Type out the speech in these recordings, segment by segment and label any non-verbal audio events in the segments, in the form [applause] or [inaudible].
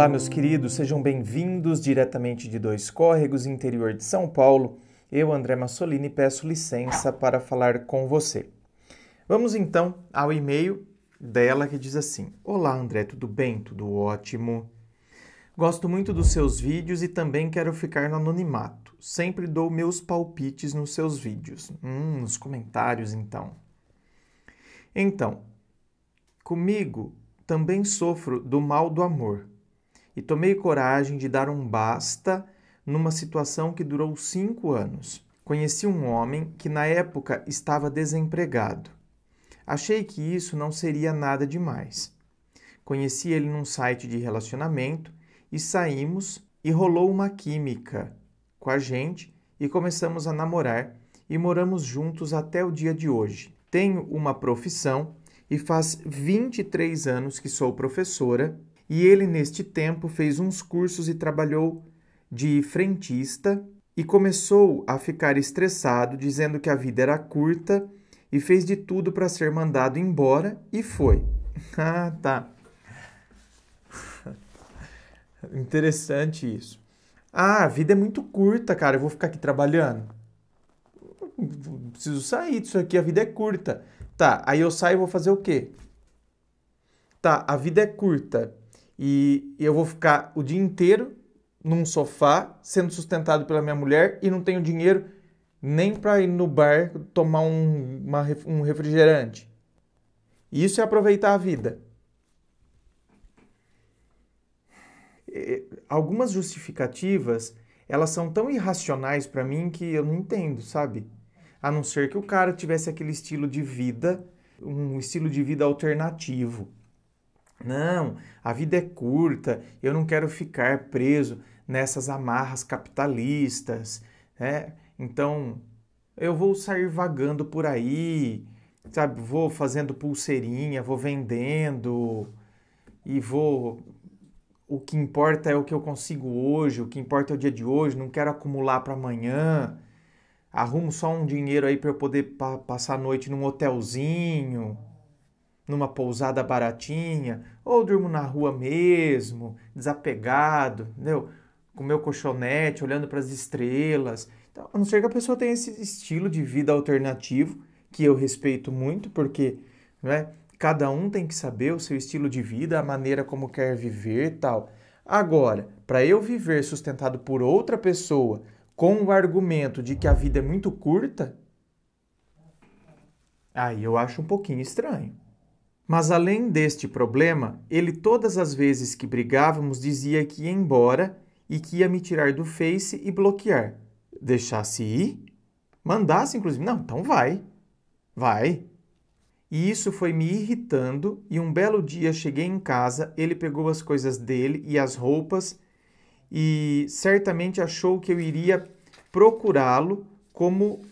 Olá, meus queridos, sejam bem-vindos diretamente de Dois Córregos, interior de São Paulo. Eu, André Massolini, peço licença para falar com você. Vamos então ao e-mail dela que diz assim: Olá, André, tudo bem? Tudo ótimo. Gosto muito dos seus vídeos e também quero ficar no anonimato. Sempre dou meus palpites nos seus vídeos. Hum, nos comentários, então. Então, comigo também sofro do mal do amor e tomei coragem de dar um basta numa situação que durou cinco anos. Conheci um homem que na época estava desempregado. Achei que isso não seria nada demais. Conheci ele num site de relacionamento e saímos e rolou uma química com a gente e começamos a namorar e moramos juntos até o dia de hoje. Tenho uma profissão e faz 23 anos que sou professora e ele, neste tempo, fez uns cursos e trabalhou de frentista e começou a ficar estressado, dizendo que a vida era curta e fez de tudo para ser mandado embora e foi. [laughs] ah, tá. [laughs] Interessante isso. Ah, a vida é muito curta, cara, eu vou ficar aqui trabalhando. Preciso sair disso aqui, a vida é curta. Tá, aí eu saio e vou fazer o quê? Tá, a vida é curta. E eu vou ficar o dia inteiro num sofá, sendo sustentado pela minha mulher e não tenho dinheiro nem para ir no bar tomar um, uma, um refrigerante. Isso é aproveitar a vida. algumas justificativas elas são tão irracionais para mim que eu não entendo, sabe? A não ser que o cara tivesse aquele estilo de vida, um estilo de vida alternativo. Não, a vida é curta, eu não quero ficar preso nessas amarras capitalistas, né? Então, eu vou sair vagando por aí, sabe? Vou fazendo pulseirinha, vou vendendo e vou. O que importa é o que eu consigo hoje, o que importa é o dia de hoje, não quero acumular para amanhã. Arrumo só um dinheiro aí para eu poder pa passar a noite num hotelzinho numa pousada baratinha, ou durmo na rua mesmo, desapegado, entendeu? Com meu colchonete, olhando para as estrelas. Então, a não ser que a pessoa tenha esse estilo de vida alternativo, que eu respeito muito, porque né, cada um tem que saber o seu estilo de vida, a maneira como quer viver tal. Agora, para eu viver sustentado por outra pessoa com o argumento de que a vida é muito curta, aí eu acho um pouquinho estranho. Mas além deste problema, ele todas as vezes que brigávamos dizia que ia embora e que ia me tirar do Face e bloquear. Deixasse ir? Mandasse, inclusive. Não, então vai. Vai. E isso foi me irritando, e um belo dia cheguei em casa, ele pegou as coisas dele e as roupas e certamente achou que eu iria procurá-lo como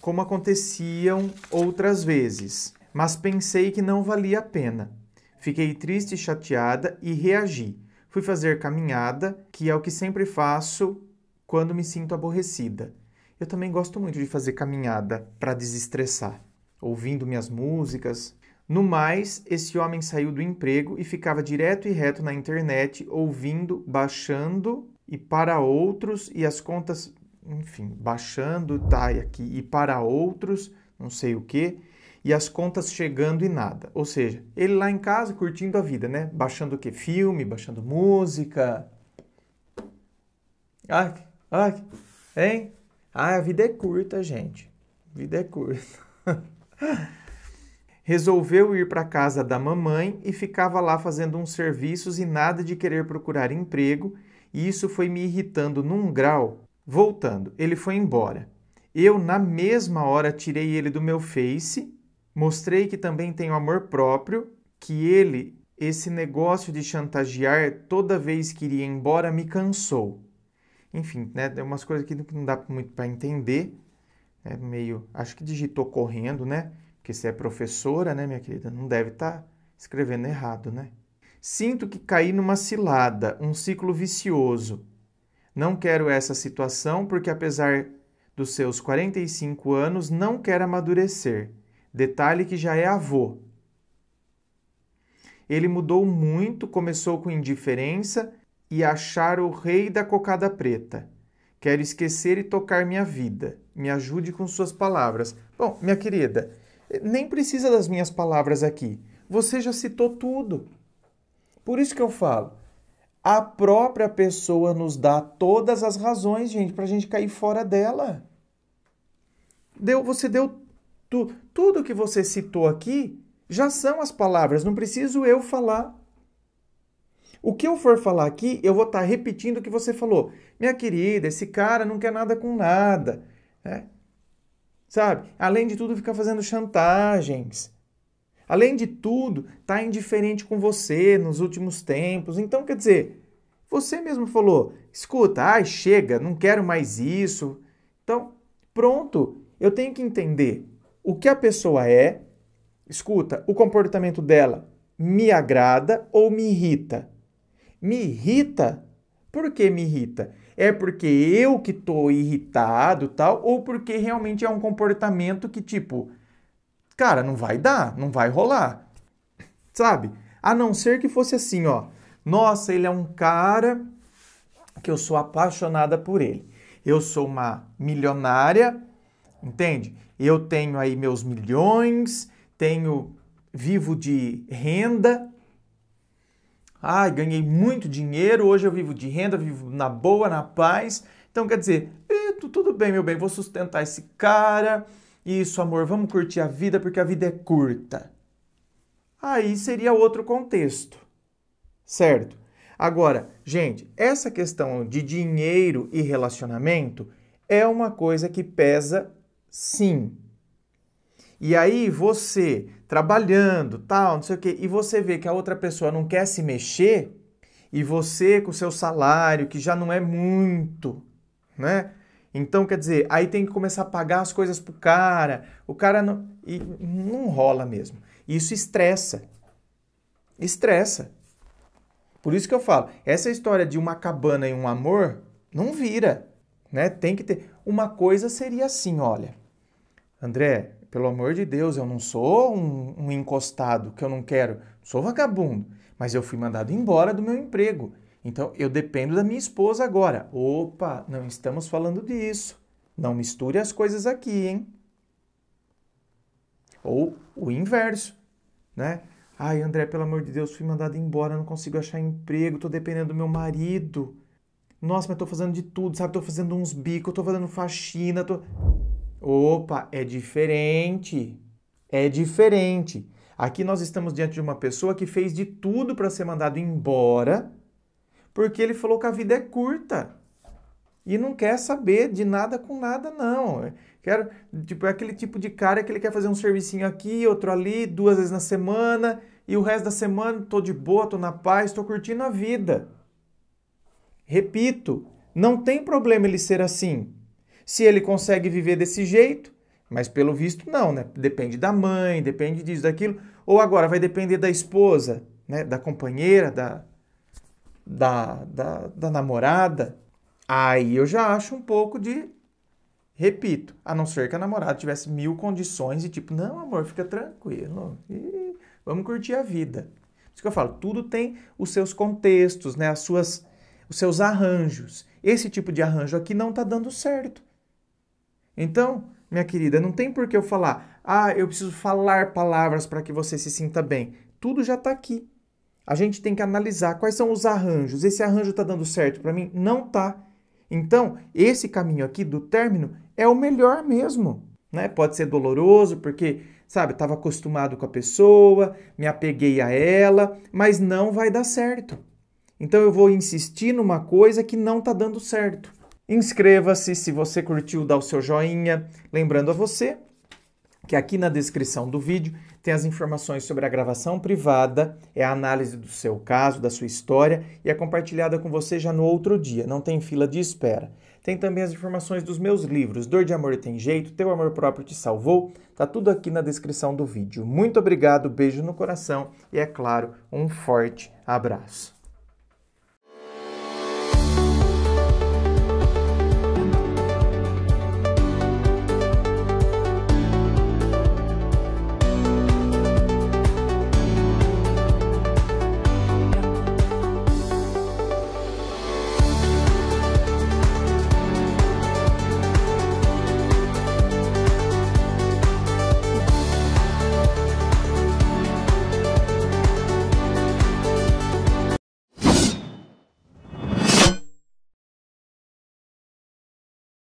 como aconteciam outras vezes mas pensei que não valia a pena. Fiquei triste e chateada e reagi. Fui fazer caminhada, que é o que sempre faço quando me sinto aborrecida. Eu também gosto muito de fazer caminhada para desestressar, ouvindo minhas músicas. No mais, esse homem saiu do emprego e ficava direto e reto na internet, ouvindo, baixando e para outros e as contas, enfim, baixando, tá e aqui e para outros, não sei o que e as contas chegando e nada. Ou seja, ele lá em casa curtindo a vida, né? Baixando o que? Filme, baixando música. Ai, ai, hein? ai a vida é curta, gente. A vida é curta. [laughs] Resolveu ir para casa da mamãe e ficava lá fazendo uns serviços e nada de querer procurar emprego, e isso foi me irritando num grau. Voltando, ele foi embora. Eu, na mesma hora, tirei ele do meu Face Mostrei que também tenho amor próprio, que ele, esse negócio de chantagear toda vez que iria embora, me cansou. Enfim, né, é umas coisas que não dá muito para entender. É meio, acho que digitou correndo, né? Porque você é professora, né, minha querida? Não deve estar tá escrevendo errado, né? Sinto que caí numa cilada, um ciclo vicioso. Não quero essa situação porque, apesar dos seus 45 anos, não quero amadurecer. Detalhe que já é avô. Ele mudou muito, começou com indiferença e achar o rei da cocada preta. Quero esquecer e tocar minha vida. Me ajude com suas palavras. Bom, minha querida, nem precisa das minhas palavras aqui. Você já citou tudo. Por isso que eu falo. A própria pessoa nos dá todas as razões, gente, para a gente cair fora dela. Deu, você deu Tu, tudo que você citou aqui já são as palavras, não preciso eu falar. O que eu for falar aqui, eu vou estar tá repetindo o que você falou. Minha querida, esse cara não quer nada com nada. Né? Sabe? Além de tudo, fica fazendo chantagens. Além de tudo, tá indiferente com você nos últimos tempos. Então, quer dizer, você mesmo falou: escuta, ai, chega, não quero mais isso. Então, pronto, eu tenho que entender o que a pessoa é, escuta, o comportamento dela me agrada ou me irrita? Me irrita? Por que me irrita? É porque eu que estou irritado tal, ou porque realmente é um comportamento que, tipo, cara, não vai dar, não vai rolar. Sabe? A não ser que fosse assim, ó. Nossa, ele é um cara que eu sou apaixonada por ele. Eu sou uma milionária entende? Eu tenho aí meus milhões, tenho vivo de renda. Ah, ganhei muito dinheiro, hoje eu vivo de renda, vivo na boa, na paz. Então quer dizer, é, tudo bem, meu bem, vou sustentar esse cara. Isso, amor, vamos curtir a vida porque a vida é curta. Aí seria outro contexto, certo? Agora, gente, essa questão de dinheiro e relacionamento é uma coisa que pesa sim. E aí você trabalhando, tal, não sei o quê, e você vê que a outra pessoa não quer se mexer, e você com o seu salário, que já não é muito, né? Então, quer dizer, aí tem que começar a pagar as coisas pro cara, o cara não. E não rola mesmo. Isso estressa. Estressa. Por isso que eu falo, essa história de uma cabana e um amor não vira né? Tem que ter. Uma coisa seria assim, olha, André, pelo amor de Deus, eu não sou um, um encostado que eu não quero, sou vagabundo, mas eu fui mandado embora do meu emprego. Então eu dependo da minha esposa agora. Opa, não estamos falando disso. Não misture as coisas aqui, hein? Ou o inverso, né? Ai, André, pelo amor de Deus, fui mandado embora, não consigo achar emprego, tô dependendo do meu marido. Nossa, mas tô fazendo de tudo, sabe? Tô fazendo uns bicos, tô fazendo faxina, tô. Opa, é diferente. É diferente. Aqui nós estamos diante de uma pessoa que fez de tudo para ser mandado embora, porque ele falou que a vida é curta e não quer saber de nada com nada, não. Quero, tipo, é aquele tipo de cara que ele quer fazer um servicinho aqui, outro ali, duas vezes na semana, e o resto da semana tô de boa, tô na paz, tô curtindo a vida. Repito, não tem problema ele ser assim. Se ele consegue viver desse jeito, mas pelo visto não, né? Depende da mãe, depende disso, daquilo. Ou agora vai depender da esposa, né? Da companheira, da, da, da, da namorada. Aí eu já acho um pouco de. Repito, a não ser que a namorada tivesse mil condições e tipo, não, amor, fica tranquilo. E vamos curtir a vida. Por isso que eu falo, tudo tem os seus contextos, né? As suas os seus arranjos. Esse tipo de arranjo aqui não está dando certo. Então, minha querida, não tem por que eu falar, ah, eu preciso falar palavras para que você se sinta bem. Tudo já está aqui. A gente tem que analisar quais são os arranjos. Esse arranjo está dando certo para mim? Não está. Então, esse caminho aqui do término é o melhor mesmo. Né? Pode ser doloroso, porque, sabe, estava acostumado com a pessoa, me apeguei a ela, mas não vai dar certo. Então eu vou insistir numa coisa que não está dando certo. Inscreva-se se você curtiu, dá o seu joinha. Lembrando a você que aqui na descrição do vídeo tem as informações sobre a gravação privada, é a análise do seu caso, da sua história e é compartilhada com você já no outro dia, não tem fila de espera. Tem também as informações dos meus livros, Dor de Amor Tem Jeito, Teu Amor Próprio Te Salvou, tá tudo aqui na descrição do vídeo. Muito obrigado, beijo no coração e, é claro, um forte abraço.